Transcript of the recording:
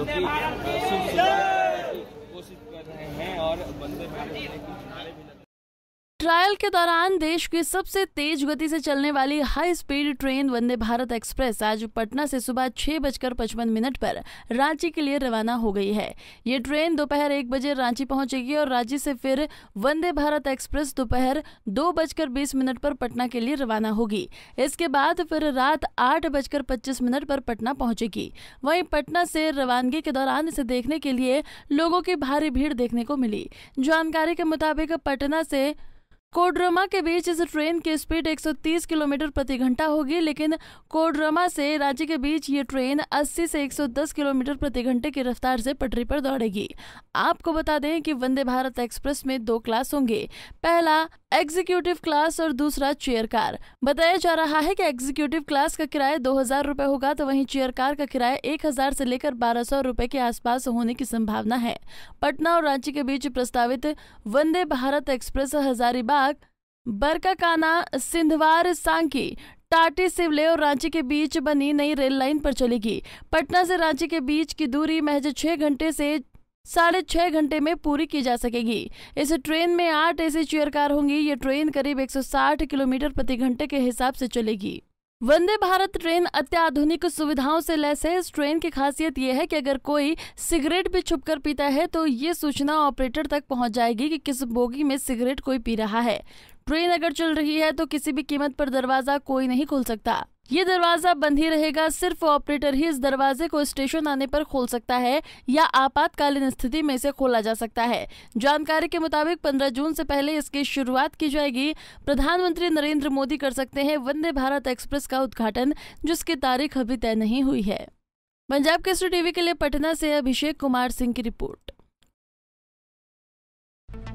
जो कि कोशिश कर रहे हैं और बंदे भारत के नारे भी लगे ट्रायल के दौरान देश की सबसे तेज गति से चलने वाली high speed train Vande Bharat express आज पटना से सुबह छह बजकर पचपन मिनट पर रांची के लिए रवाना हो गई है ये ट्रेन दोपहर एक बजे रांची पहुंचेगी और रांची से फिर वंदे भारत एक्सप्रेस दोपहर दो बजकर बीस मिनट पर पटना के लिए रवाना होगी इसके बाद फिर रात आठ बजकर पच्चीस मिनट पर पटना पहुंचेगी वहीं पटना से रवानगी के दौरान इसे देखने के लिए लोगों की भारी भीड़ देखने को मिली जानकारी के मुताबिक पटना से कोडरमा के बीच इस ट्रेन की स्पीड 130 किलोमीटर प्रति घंटा होगी लेकिन कोडरमा से राज्य के बीच ये ट्रेन 80 से 110 किलोमीटर प्रति घंटे की रफ्तार से पटरी पर दौड़ेगी आपको बता दें कि वंदे भारत एक्सप्रेस में दो क्लास होंगे पहला एग्जीक्यूटिव क्लास और दूसरा चेयर कार बताया जा रहा है कि एग्जीक्यूटिव क्लास का किराया दो हजार होगा तो वहीं चेयर कार का किराया एक हजार से लेकर बारह सौ रूपए के आसपास होने की संभावना है पटना और रांची के बीच प्रस्तावित वंदे भारत एक्सप्रेस हजारीबाग विभाग बरकाकाना सिंधवार सांकी टाटी सिवले और रांची के बीच बनी नई रेल लाइन पर चलेगी पटना से रांची के बीच की दूरी महज छह घंटे से साढ़े छह घंटे में पूरी की जा सकेगी इस ट्रेन में आठ ऐसी चेयर कार होंगी ये ट्रेन करीब 160 किलोमीटर प्रति घंटे के हिसाब से चलेगी वंदे भारत ट्रेन अत्याधुनिक सुविधाओं से लैस है इस ट्रेन की खासियत यह है कि अगर कोई सिगरेट भी छुपकर पीता है तो ये सूचना ऑपरेटर तक पहुंच जाएगी कि किस बोगी में सिगरेट कोई पी रहा है ट्रेन अगर चल रही है तो किसी भी कीमत पर दरवाजा कोई नहीं खोल सकता ये दरवाजा बंद ही रहेगा सिर्फ ऑपरेटर ही इस दरवाजे को स्टेशन आने पर खोल सकता है या आपातकालीन स्थिति में इसे खोला जा सकता है जानकारी के मुताबिक 15 जून से पहले इसकी शुरुआत की जाएगी प्रधानमंत्री नरेंद्र मोदी कर सकते हैं वंदे भारत एक्सप्रेस का उद्घाटन जिसकी तारीख अभी तय नहीं हुई है पंजाब केसरी टीवी के लिए पटना से अभिषेक कुमार सिंह की रिपोर्ट